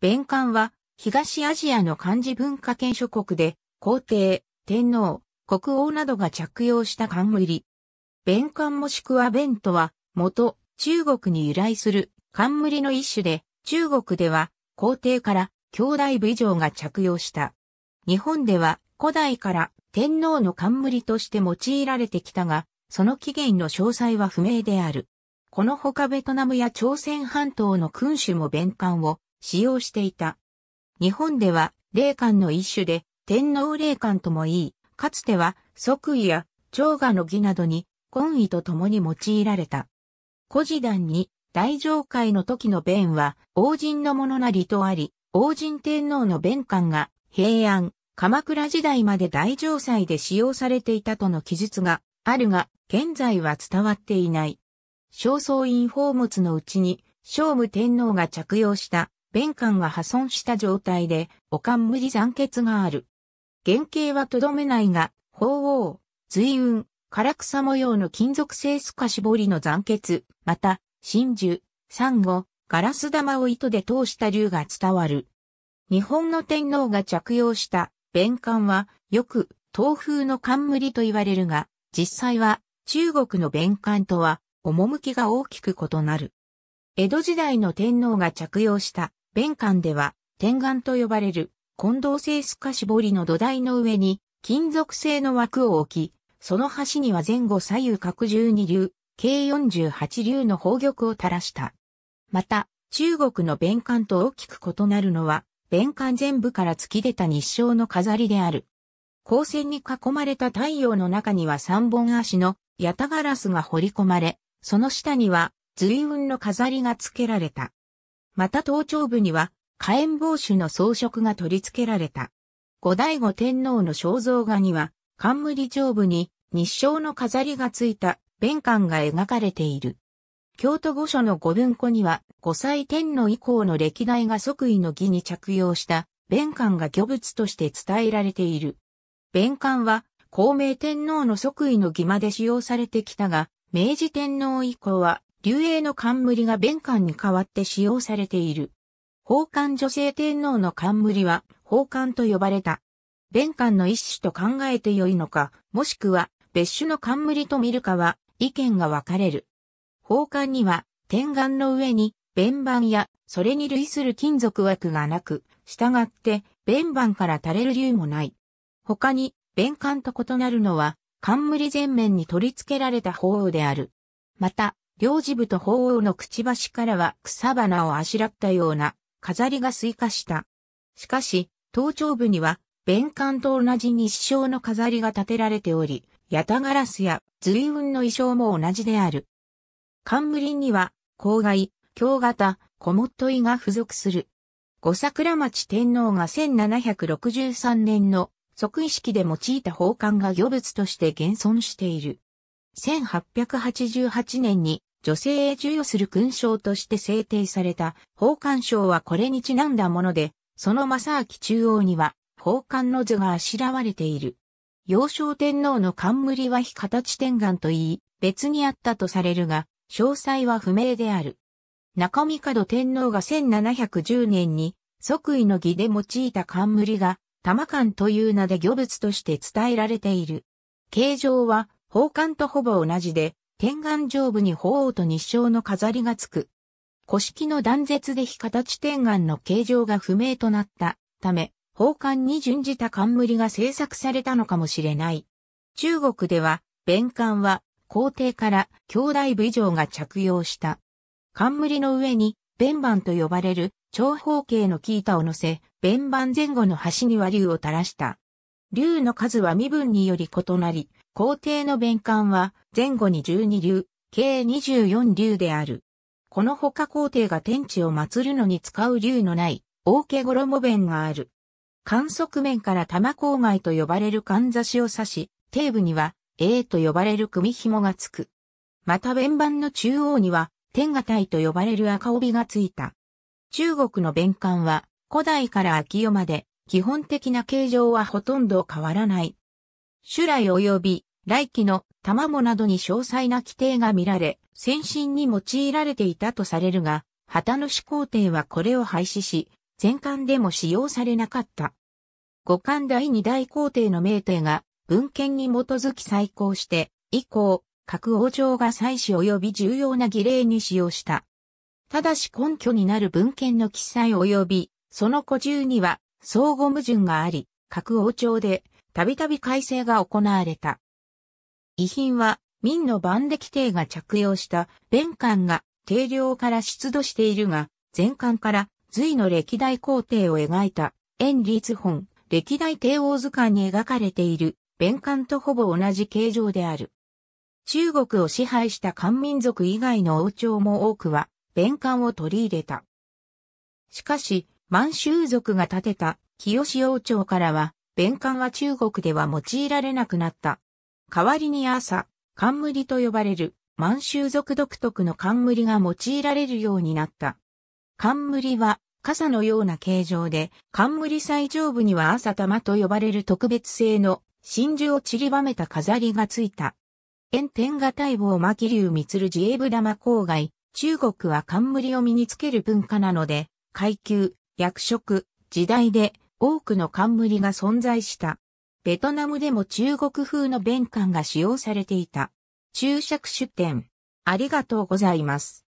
弁官は、東アジアの漢字文化圏諸国で、皇帝、天皇、国王などが着用した冠。弁官もしくは弁とは、元、中国に由来する冠の一種で、中国では、皇帝から兄弟部以上が着用した。日本では、古代から天皇の冠として用いられてきたが、その起源の詳細は不明である。このほかベトナムや朝鮮半島の君主も弁官を使用していた。日本では霊感の一種で天皇霊感ともいい、かつては即位や長賀の儀などに婚位と共に用いられた。古事壇に大上会の時の弁は王神のものなりとあり、王神天皇の弁官が平安、鎌倉時代まで大上祭で使用されていたとの記述があるが、現在は伝わっていない。正倉院宝物のうちに、聖武天皇が着用した弁管が破損した状態で、お冠残血がある。原型はとどめないが、鳳凰、随雲、唐草模様の金属製スカ絞りの残血、また、真珠、サンゴ、ガラス玉を糸で通した竜が伝わる。日本の天皇が着用した弁管は、よく、東風の冠と言われるが、実際は、中国の弁管とは、趣が大きく異なる。江戸時代の天皇が着用した弁管では、天眼と呼ばれる近藤製スカ絞りの土台の上に金属製の枠を置き、その端には前後左右各12流、計48流の宝玉を垂らした。また、中国の弁管と大きく異なるのは、弁管全部から突き出た日照の飾りである。光線に囲まれた太陽の中には3本足のヤタガラスが彫り込まれ、その下には随雲の飾りが付けられた。また頭頂部には火炎帽子の装飾が取り付けられた。後醍醐天皇の肖像画には、冠上部に日照の飾りがついた弁冠が描かれている。京都御所の御文庫には、五歳天皇以降の歴代が即位の儀に着用した弁冠が漁物として伝えられている。弁冠は、孔明天皇の即位の儀まで使用されてきたが、明治天皇以降は流英の冠が弁冠に代わって使用されている。宝冠女性天皇の冠は宝冠と呼ばれた。弁冠の一種と考えてよいのか、もしくは別種の冠と見るかは意見が分かれる。宝冠には天眼の上に弁板やそれに類する金属枠がなく、従って弁板から垂れる竜もない。他に弁冠と異なるのは冠前面に取り付けられた方凰である。また、領事部と法王のくちばしからは草花をあしらったような飾りが追加した。しかし、頭頂部には、弁官と同じ日照の飾りが建てられており、ヤタガラスや随雲の衣装も同じである。冠には、郊外、京型、小もっといが付属する。五桜町天皇が1763年の即位式で用いた宝冠が御物として現存している。1888年に女性へ授与する勲章として制定された、宝冠章はこれにちなんだもので、その正明中央には、宝冠の図があしらわれている。幼少天皇の冠は非形天眼と言い、別にあったとされるが、詳細は不明である。中御門天皇が1710年に即位の儀で用いた冠が玉冠という名で御物として伝えられている。形状は宝冠とほぼ同じで天眼上部に鳳凰と日照の飾りがつく。古式の断絶で非形天眼の形状が不明となったため、宝冠に準じた冠が制作されたのかもしれない。中国では、弁冠は皇帝から兄弟部以上が着用した。冠の上に、弁板と呼ばれる長方形の木板を乗せ、弁板前後の端には竜を垂らした。竜の数は身分により異なり、皇帝の弁官は前後に12流、計24流である。この他皇帝が天地を祀るのに使う流のない、大ろ衣弁がある。観測面から玉郊外と呼ばれるかんざしを指し、底部には、A と呼ばれる組紐がつく。また弁番の中央には、天下いと呼ばれる赤帯がついた。中国の弁官は、古代から秋代まで、基本的な形状はほとんど変わらない。種来及び来期の卵などに詳細な規定が見られ、先進に用いられていたとされるが、旗主皇帝はこれを廃止し、全巻でも使用されなかった。五館第二大皇帝の名帝が文献に基づき再興して、以降、各王朝が祭祀及び重要な儀礼に使用した。ただし根拠になる文献の記載及び、その古中には相互矛盾があり、各王朝でたびたび改正が行われた。遺品は民の番で規定が着用した弁官が定量から出土しているが、前巻から隋の歴代皇帝を描いた、円立本、歴代帝王図鑑に描かれている、弁官とほぼ同じ形状である。中国を支配した漢民族以外の王朝も多くは、弁官を取り入れた。しかし、満州族が建てた清王朝からは、弁官は中国では用いられなくなった。代わりに朝、冠と呼ばれる満州族独特の冠が用いられるようになった。冠は傘のような形状で、冠最上部には朝玉と呼ばれる特別性の真珠を散りばめた飾りがついた。炎天下大望牧流鶴自衛部玉郊外、中国は冠を身につける文化なので、階級、役職、時代で多くの冠が存在した。ベトナムでも中国風の弁管が使用されていた。注釈出典。ありがとうございます。